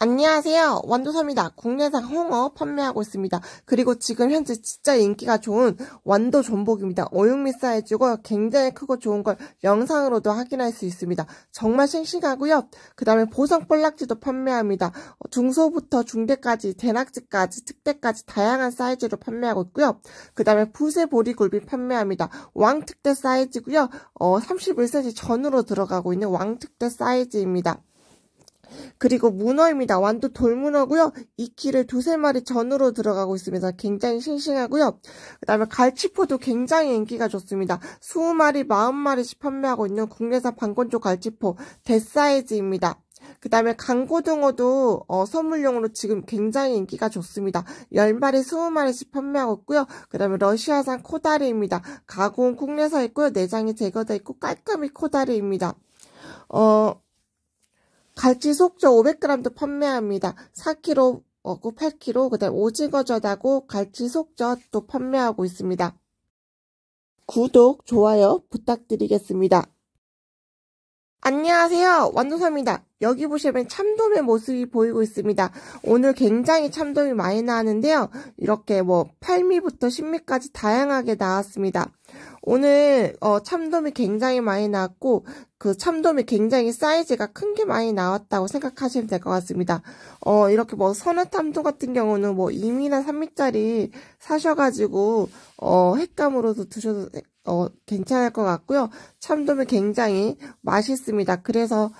안녕하세요. 완도섬이다. 국내산 홍어 판매하고 있습니다. 그리고 지금 현재 진짜 인기가 좋은 완도 전복입니다. 어육미 사이즈고 굉장히 크고 좋은 걸 영상으로도 확인할 수 있습니다. 정말 싱싱하고요. 그 다음에 보성 볼락지도 판매합니다. 중소부터 중대까지 대낙지까지 특대까지 다양한 사이즈로 판매하고 있고요. 그 다음에 부세 보리굴비 판매합니다. 왕특대 사이즈고요. 어, 31cm 전으로 들어가고 있는 왕특대 사이즈입니다. 그리고 문어입니다. 완두 돌문어고요. 이키를 두세 마리 전으로 들어가고 있습니다. 굉장히 싱싱하고요. 그 다음에 갈치포도 굉장히 인기가 좋습니다. 20마리, 40마리씩 판매하고 있는 국내산 방건조 갈치포 대사이즈입니다. 그 다음에 강고등어도 어, 선물용으로 지금 굉장히 인기가 좋습니다. 10마리, 20마리씩 판매하고 있고요. 그 다음에 러시아산 코다리입니다. 가공 국내사 있고요. 내장이 제거되어 있고 깔끔히 코다리입니다. 어... 갈치 속젓 500g도 판매합니다. 4kg, 8kg, 그 다음 오징어젓하고 갈치 속젓도 판매하고 있습니다. 구독, 좋아요 부탁드리겠습니다. 안녕하세요 완도사입니다 여기 보시면 참돔의 모습이 보이고 있습니다 오늘 굉장히 참돔이 많이 나왔는데요 이렇게 뭐 8미부터 10미까지 다양하게 나왔습니다 오늘 어, 참돔이 굉장히 많이 나왔고 그 참돔이 굉장히 사이즈가 큰 게 많이 나왔다고 생각하시면 될 것 같습니다. 어, 이렇게 뭐 선어 탐돔 같은 경우는 뭐 2미나 3미짜리 사셔가지고 어, 횟감으로도 드셔도 어, 괜찮을 것 같고요. 참돔이 굉장히 맛있습니다. 그래서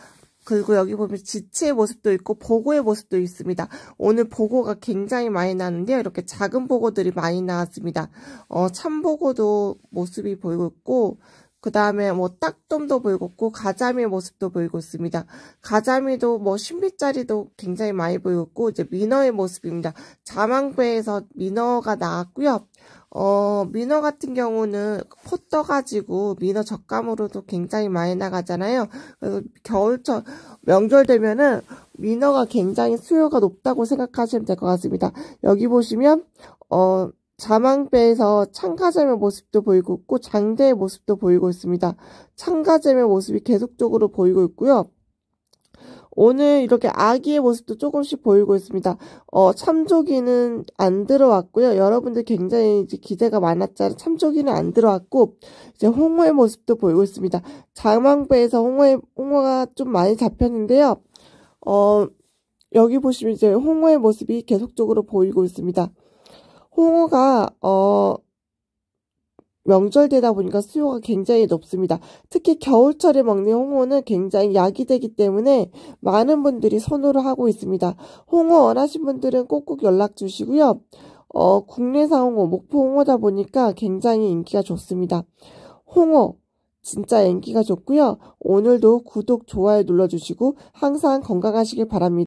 그리고 여기 보면 지치의 모습도 있고 보고의 모습도 있습니다. 오늘 보고가 굉장히 많이 나는데요. 이렇게 작은 보고들이 많이 나왔습니다. 어, 참보고도 모습이 보이고 있고 그 다음에 뭐 딱돔도 보이고 있고 가자미의 모습도 보이고 있습니다. 가자미도 뭐 10미짜리도 굉장히 많이 보이고 있고 이제 민어의 모습입니다. 자망배에서 민어가 나왔고요. 어, 민어 같은 경우는 포 떠가지고 민어 젓감으로도 굉장히 많이 나가잖아요. 그래서 겨울철, 명절 되면은 민어가 굉장히 수요가 높다고 생각하시면 될 것 같습니다. 여기 보시면, 어, 자망배에서 창가재매 모습도 보이고 있고 장대의 모습도 보이고 있습니다. 창가재의 모습이 계속적으로 보이고 있고요. 오늘 이렇게 아기의 모습도 조금씩 보이고 있습니다. 어, 참조기는 안 들어왔고요. 여러분들 굉장히 기대가 많았잖아요. 참조기는 안 들어왔고 이제 홍어의 모습도 보이고 있습니다. 장망배에서 홍어의, 홍어가 좀 많이 잡혔는데요. 어, 여기 보시면 이제 홍어의 모습이 계속적으로 보이고 있습니다. 홍어가 어, 명절되다 보니까 수요가 굉장히 높습니다. 특히 겨울철에 먹는 홍어는 굉장히 약이 되기 때문에 많은 분들이 선호를 하고 있습니다. 홍어 원하신 분들은 꼭꼭 연락 주시고요. 어, 국내산 홍어, 목포 홍어다 보니까 굉장히 인기가 좋습니다. 홍어 진짜 인기가 좋고요. 오늘도 구독, 좋아요 눌러주시고 항상 건강하시길 바랍니다.